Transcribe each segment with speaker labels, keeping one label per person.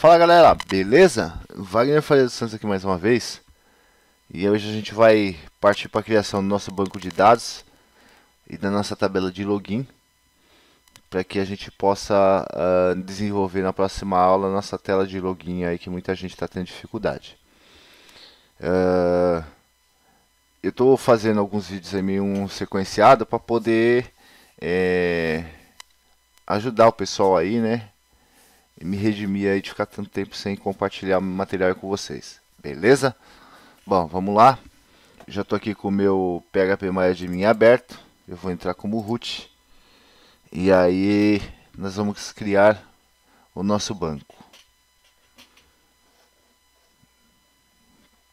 Speaker 1: Fala galera, beleza? Wagner Faria dos Santos aqui mais uma vez E hoje a gente vai partir para a criação do nosso banco de dados E da nossa tabela de login Para que a gente possa uh, desenvolver na próxima aula nossa tela de login aí que muita gente está tendo dificuldade uh, Eu estou fazendo alguns vídeos aí meio um sequenciado para poder é, ajudar o pessoal aí né e me redimir aí de ficar tanto tempo sem compartilhar material com vocês. Beleza? Bom, vamos lá. Já estou aqui com o meu PHP mim aberto. Eu vou entrar como root. E aí nós vamos criar o nosso banco.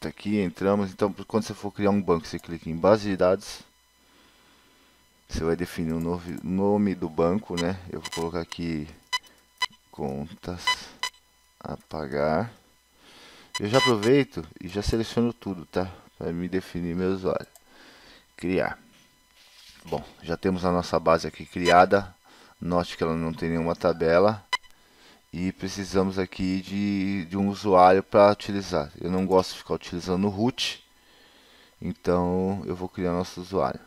Speaker 1: Tá aqui, entramos. Então, quando você for criar um banco, você clica em base de dados. Você vai definir o nome do banco, né? Eu vou colocar aqui contas apagar Eu já aproveito e já seleciono tudo, tá? Para me definir meu usuário. Criar. Bom, já temos a nossa base aqui criada. Note que ela não tem nenhuma tabela. E precisamos aqui de, de um usuário para utilizar. Eu não gosto de ficar utilizando o root. Então eu vou criar nosso usuário.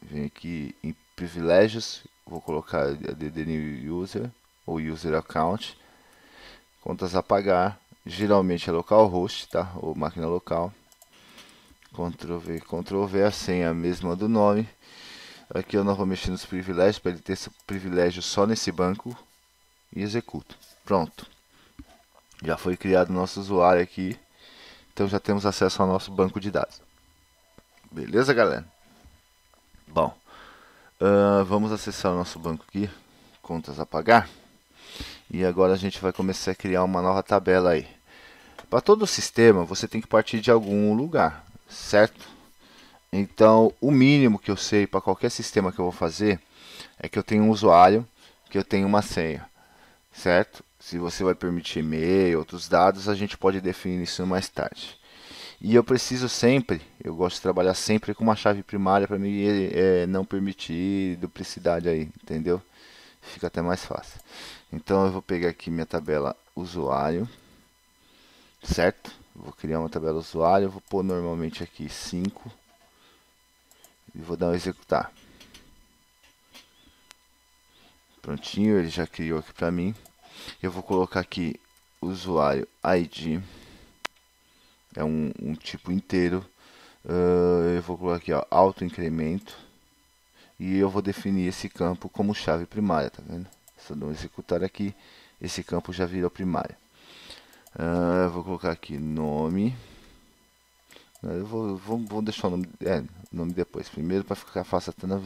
Speaker 1: Vem aqui em privilégios. Vou colocar a DDN User ou user account, contas a pagar, geralmente é localhost, tá? Ou máquina local. Ctrl V, Ctrl V, a senha mesma do nome. Aqui eu não vou mexer nos privilégios, para ele ter esse privilégio só nesse banco. E executo. Pronto. Já foi criado nosso usuário aqui. Então já temos acesso ao nosso banco de dados. Beleza, galera? Bom, uh, vamos acessar o nosso banco aqui. Contas a pagar. E agora a gente vai começar a criar uma nova tabela aí. Para todo o sistema, você tem que partir de algum lugar, certo? Então, o mínimo que eu sei para qualquer sistema que eu vou fazer é que eu tenho um usuário, que eu tenho uma senha, certo? Se você vai permitir e-mail, outros dados, a gente pode definir isso mais tarde. E eu preciso sempre, eu gosto de trabalhar sempre com uma chave primária para me eh, é, não permitir duplicidade aí, entendeu? fica até mais fácil. Então eu vou pegar aqui minha tabela usuário, certo? Vou criar uma tabela usuário, vou pôr normalmente aqui 5 e vou dar um executar. Prontinho, ele já criou aqui para mim. Eu vou colocar aqui usuário ID, é um, um tipo inteiro. Uh, eu vou colocar aqui ó, auto incremento e eu vou definir esse campo como chave primária, tá vendo? Se eu não executar aqui, esse campo já virou primária. Uh, vou colocar aqui nome. Eu vou, vou, vou deixar o nome, é, nome depois, primeiro para ficar fácil até na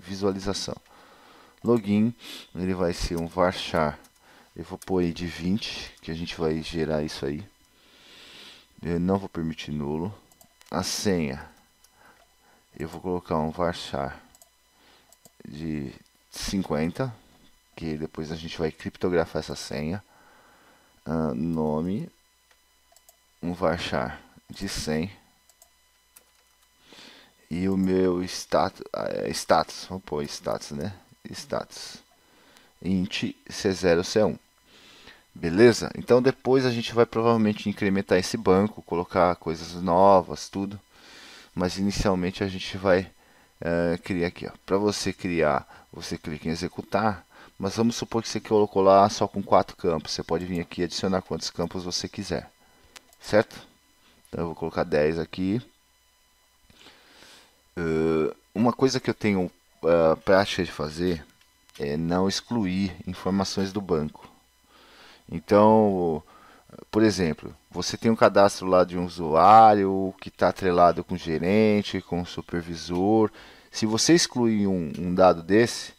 Speaker 1: visualização. Login, ele vai ser um varchar. Eu vou pôr aí de 20, que a gente vai gerar isso aí. Eu não vou permitir nulo. A senha, eu vou colocar um varchar de 50, que depois a gente vai criptografar essa senha. Uh, nome, um varchar de 100 e o meu status, ah, é status vamos pôr status, né? Status int C0 C1. Beleza? Então depois a gente vai provavelmente incrementar esse banco, colocar coisas novas, tudo. Mas inicialmente a gente vai cria eh, aqui. Para você criar, você clica em executar, mas vamos supor que você colocou lá só com quatro campos. Você pode vir aqui e adicionar quantos campos você quiser, certo? Então eu vou colocar 10 aqui. Uh, uma coisa que eu tenho uh, eh, prática de fazer é não excluir informações do banco. Então, por exemplo, você tem um cadastro lá de um usuário que está atrelado com o gerente, com o supervisor. Se você excluir um, um dado desse,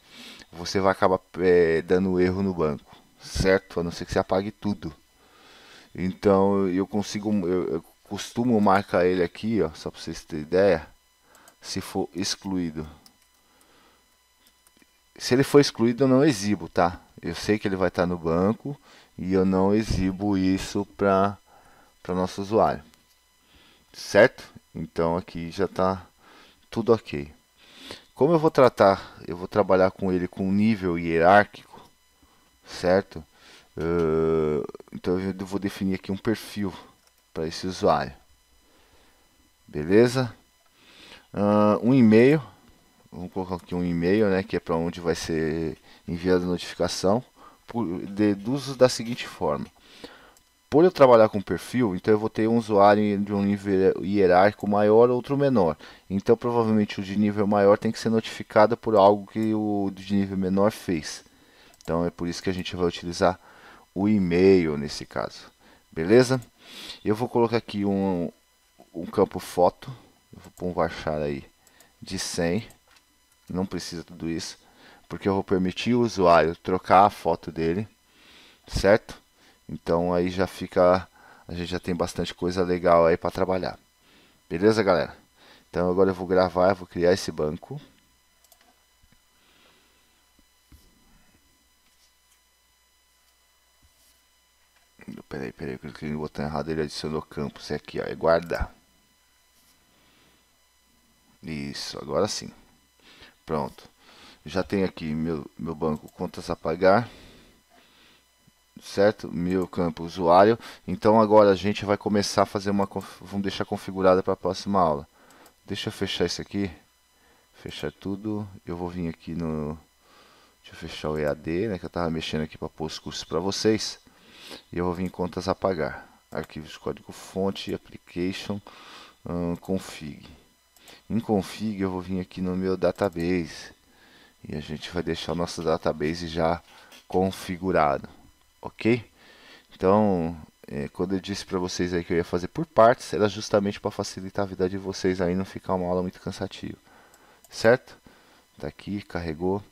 Speaker 1: você vai acabar é, dando erro no banco, certo? A não ser que você apague tudo. Então eu consigo, eu, eu costumo marcar ele aqui, ó, só para vocês terem ideia, se for excluído. Se ele for excluído, eu não exibo, tá? Eu sei que ele vai estar tá no banco e eu não exibo isso para o nosso usuário, certo? Então aqui já está tudo ok. Como eu vou tratar, eu vou trabalhar com ele com nível hierárquico, certo? Uh, então eu vou definir aqui um perfil para esse usuário, beleza? Uh, um e-mail, vamos colocar aqui um e-mail, né, que é para onde vai ser enviada a notificação deduzo da seguinte forma. Por eu trabalhar com perfil, então eu vou ter um usuário de um nível hierárquico maior, outro menor. Então provavelmente o de nível maior tem que ser notificado por algo que o de nível menor fez. Então é por isso que a gente vai utilizar o e-mail nesse caso. Beleza? Eu vou colocar aqui um, um campo foto. Eu vou pôr um varchar aí de 100. Não precisa tudo isso porque eu vou permitir o usuário trocar a foto dele, certo? Então aí já fica, a gente já tem bastante coisa legal aí para trabalhar. Beleza, galera? Então agora eu vou gravar, vou criar esse banco. Peraí, peraí, eu cliquei no botão errado, ele adicionou campo. Isso é aqui, ó, é guardar. Isso, agora sim. Pronto já tem aqui meu, meu banco contas a pagar certo meu campo usuário então agora a gente vai começar a fazer uma vamos deixar configurada para a próxima aula deixa eu fechar isso aqui fechar tudo eu vou vir aqui no deixa eu fechar o EAD né que eu estava mexendo aqui para pôr os cursos para vocês e eu vou vir em contas a pagar arquivos código fonte application config em config eu vou vir aqui no meu database e a gente vai deixar o nosso database já configurado, ok? Então, é, quando eu disse para vocês aí que eu ia fazer por partes, era justamente para facilitar a vida de vocês aí, não ficar uma aula muito cansativa, certo? Tá aqui, carregou.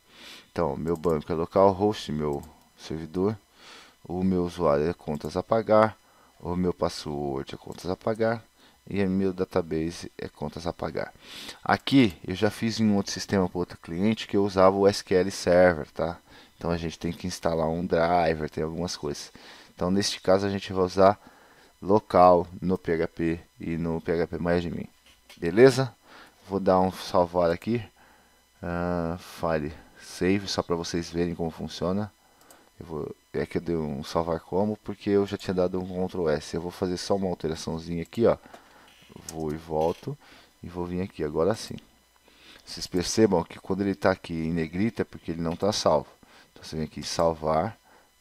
Speaker 1: Então, meu banco é localhost, meu servidor, o meu usuário é contas a pagar, o meu password é contas a pagar, e meu database é contas a pagar. Aqui eu já fiz em um outro sistema para outro cliente que eu usava o SQL Server, tá? Então a gente tem que instalar um driver, tem algumas coisas. Então neste caso a gente vai usar local no PHP e no PHP MyAdmin. Beleza? Vou dar um salvar aqui. Uh, file save só para vocês verem como funciona. Eu vou, é que eu dei um salvar como porque eu já tinha dado um Ctrl S. Eu vou fazer só uma alteraçãozinha aqui, ó vou e volto e vou vir aqui agora sim. Vocês percebam que quando ele está aqui em negrito é porque ele não está salvo. Então você vem aqui em salvar,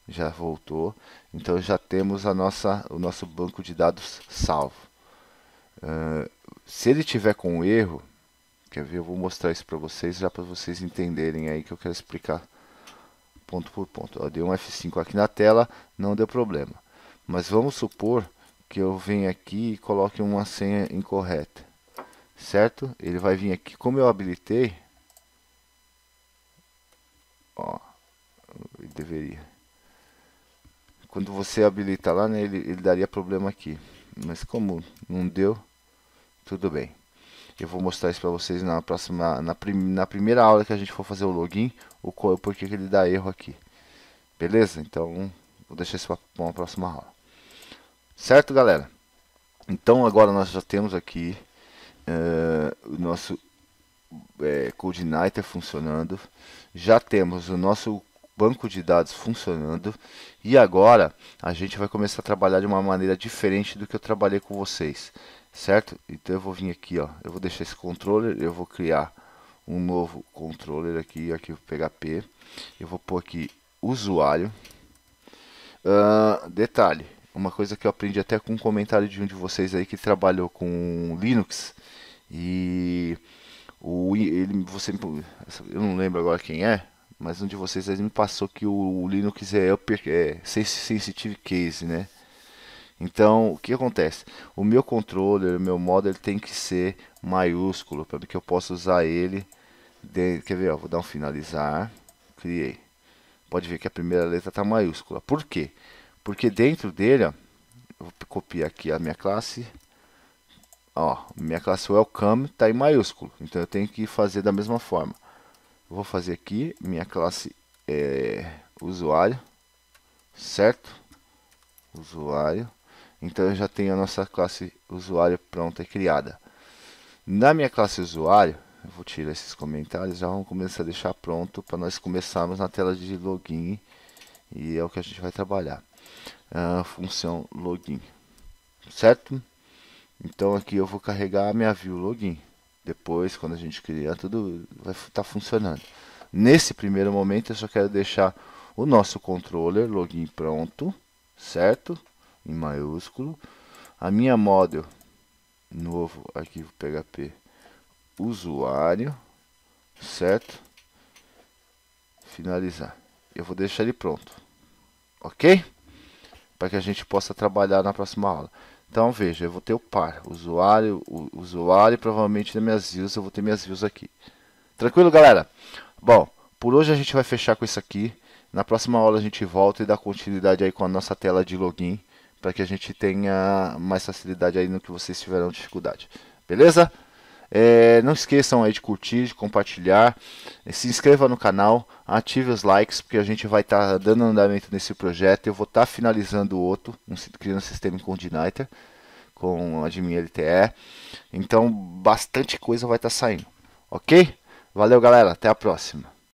Speaker 1: já voltou. Então já temos a nossa, o nosso banco de dados salvo. Uh, se ele tiver com um erro, quer ver? Eu vou mostrar isso para vocês já para vocês entenderem aí que eu quero explicar ponto por ponto. Ó, dei um F5 aqui na tela, não deu problema. Mas vamos supor que eu venha aqui e coloque uma senha incorreta, certo? Ele vai vir aqui, como eu habilitei, ó, deveria. Quando você habilita lá, né, ele, ele daria problema aqui, mas como não deu, tudo bem. Eu vou mostrar isso para vocês na próxima, na, prim, na primeira aula que a gente for fazer o login, o, o porquê que ele dá erro aqui. Beleza? Então, vou deixar isso para uma próxima aula. Certo, galera? Então agora nós já temos aqui uh, o nosso é, eh, CodeNighter funcionando. Já temos o nosso banco de dados funcionando. E agora a gente vai começar a trabalhar de uma maneira diferente do que eu trabalhei com vocês. Certo? Então eu vou vir aqui, ó, eu vou deixar esse controller, eu vou criar um novo controller aqui, aqui o PHP. Eu vou pôr aqui usuário. Uh, detalhe, uma coisa que eu aprendi até com um comentário de um de vocês aí que trabalhou com Linux e o ele você eu não lembro agora quem é, mas um de vocês aí me passou que o Linux é upper, é sensitive case, né? Então, o que acontece? O meu controller, o meu modo, ele tem que ser maiúsculo para que eu possa usar ele. De... Quer ver? Ó, vou dar um finalizar. Criei. Pode ver que a primeira letra está maiúscula. Por quê? Porque dentro dele, ó, vou copiar aqui a minha classe. Ó, minha classe welcome está em maiúsculo. Então eu tenho que fazer da mesma forma. Vou fazer aqui minha classe é, usuário, certo? Usuário. Então eu já tenho a nossa classe usuário pronta e criada. Na minha classe usuário, eu vou tirar esses comentários, já vamos começar a deixar pronto para nós começarmos na tela de login e é o que a gente vai trabalhar a função login, certo? Então aqui eu vou carregar a minha view login. Depois, quando a gente criar tudo, vai estar tá funcionando. Nesse primeiro momento, eu só quero deixar o nosso controller login pronto, certo? Em maiúsculo. A minha model, novo arquivo PHP, usuário, certo? Finalizar. Eu vou deixar ele pronto, ok? para que a gente possa trabalhar na próxima aula. Então veja, eu vou ter o par, usuário, o, usuário, provavelmente nas minhas views, eu vou ter minhas views aqui. Tranquilo, galera? Bom, por hoje a gente vai fechar com isso aqui. Na próxima aula a gente volta e dá continuidade aí com a nossa tela de login, para que a gente tenha mais facilidade aí no que vocês tiveram dificuldade. Beleza? É, não esqueçam aí de curtir, de compartilhar, se inscreva no canal, ative os likes, porque a gente vai estar tá dando andamento nesse projeto. Eu vou estar tá finalizando outro, um, criando um sistema em Coordinator com Admin LTE. Então, bastante coisa vai estar tá saindo, ok? Valeu, galera. Até a próxima.